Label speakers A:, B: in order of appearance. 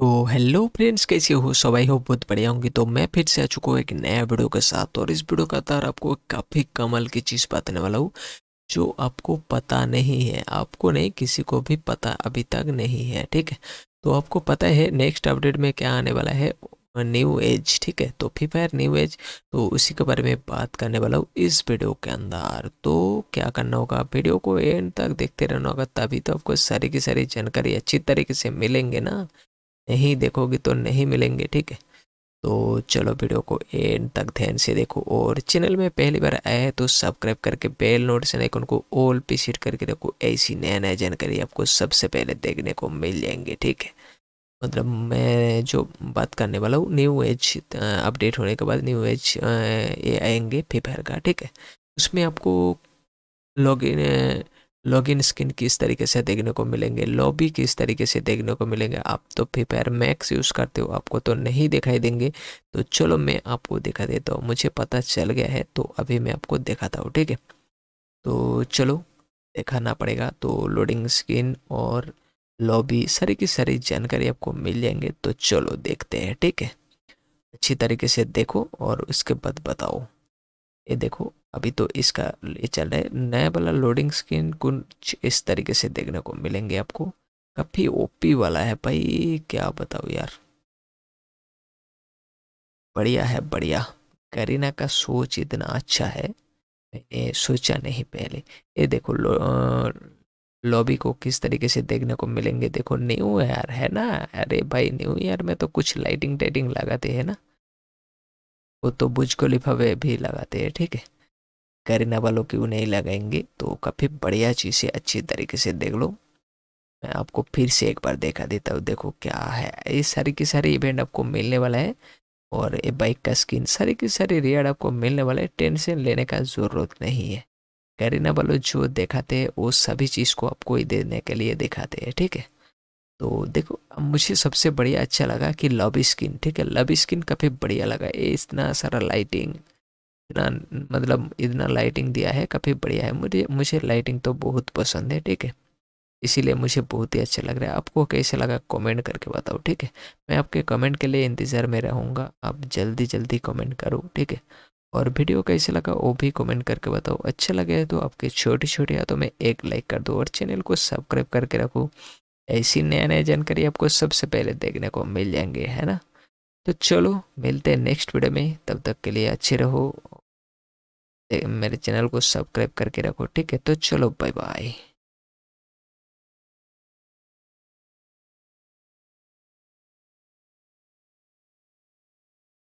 A: तो hello friends कैसे हो सब आई हो बहुत बढ़िया होंगे तो मैं फिर से आ चुका हूँ एक नया वीडियो के साथ और इस वीडियो का तार आपको काफ़ी कमल की चीज़ बताने वाला हूँ जो आपको पता नहीं है आपको नहीं किसी को भी पता अभी तक नहीं है ठीक है तो आपको पता है नेक्स्ट अपडेट में क्या आने वाला है न्यू एज ठीक है तो फ्री फायर न्यू एज तो उसी के बारे में बात करने वाला हूँ इस वीडियो के अंदर तो क्या करना होगा वीडियो को एंड तक देखते रहना होगा तभी तो आपको सारी की सारी जानकारी अच्छी तरीके से मिलेंगे ना नहीं देखोगे तो नहीं मिलेंगे ठीक है तो चलो वीडियो को एंड तक ध्यान से देखो और चैनल में पहली बार आया है तो सब्सक्राइब करके बेल नोटिफिकेशन आइकन को ऑल पे सीट करके देखो ऐसी नया नया जानकारी आपको सबसे पहले देखने को मिल जाएंगे ठीक है मतलब मैं जो बात करने वाला हूँ न्यू एज अपडेट होने के बाद न्यू एज ये आएंगे फ्री का ठीक है उसमें आपको लॉग लॉगिन स्किन किस तरीके से देखने को मिलेंगे लॉबी किस तरीके से देखने को मिलेंगे आप तो फ्री फायर मैक्स यूज़ करते हो आपको तो नहीं दिखाई देंगे तो चलो मैं आपको दिखा देता हूँ मुझे पता चल गया है तो अभी मैं आपको दिखाता हूँ ठीक है तो चलो दिखाना पड़ेगा तो लोडिंग स्किन और लॉबी सारी की सारी जानकारी आपको मिल जाएंगे तो चलो देखते हैं ठीक है अच्छी तरीके से देखो और उसके बाद बताओ ये देखो अभी तो इसका ये चल रहा है नया वाला लोडिंग स्क्रीन कुछ इस तरीके से देखने को मिलेंगे आपको काफ़ी ओपी वाला है भाई क्या बताओ यार बढ़िया है बढ़िया करीना का सोच इतना अच्छा है मैंने सोचा नहीं पहले ये देखो लॉबी को किस तरीके से देखने को मिलेंगे देखो न्यू यार है ना अरे भाई न्यू यार में तो कुछ लाइटिंग टाइटिंग लगाते हैं ना वो तो बुज को लिफावे भी लगाते हैं ठीक है करीना वालों की नहीं लगाएंगे तो काफ़ी बढ़िया चीज़ है अच्छी तरीके से देख लो मैं आपको फिर से एक बार देखा देता हूँ देखो क्या है ये सारी की सारी इवेंट आपको मिलने वाला है और ये बाइक का स्किन सारी की सारी रियड आपको मिलने वाला है टेंशन लेने का ज़रूरत नहीं है करीना वालों जो दिखाते हैं वो सभी चीज़ को आपको ही देने के लिए दिखाते हैं ठीक है तो देखो मुझे सबसे बढ़िया अच्छा लगा कि लव स्किन ठीक है लव स्किन काफ़ी बढ़िया लगा ये इतना सारा लाइटिंग इतना मतलब इतना लाइटिंग दिया है काफ़ी बढ़िया है मुझे मुझे लाइटिंग तो बहुत पसंद है ठीक है इसीलिए मुझे बहुत ही अच्छा लग रहा है आपको कैसे लगा कमेंट करके बताओ ठीक है मैं आपके कमेंट के लिए इंतज़ार में रहूँगा आप जल्दी जल्दी कमेंट करो ठीक है और वीडियो कैसे लगा वो भी कमेंट करके बताओ अच्छा लगे तो आपके छोटे छोटे हाथों में एक लाइक कर दो और चैनल को सब्सक्राइब करके रखो ऐसी नया नया जानकारी आपको सबसे पहले देखने को मिल जाएंगे है ना तो चलो मिलते हैं नेक्स्ट वीडियो में तब तक के लिए अच्छे रहो मेरे चैनल को सब्सक्राइब करके रखो ठीक है तो चलो बाय बाय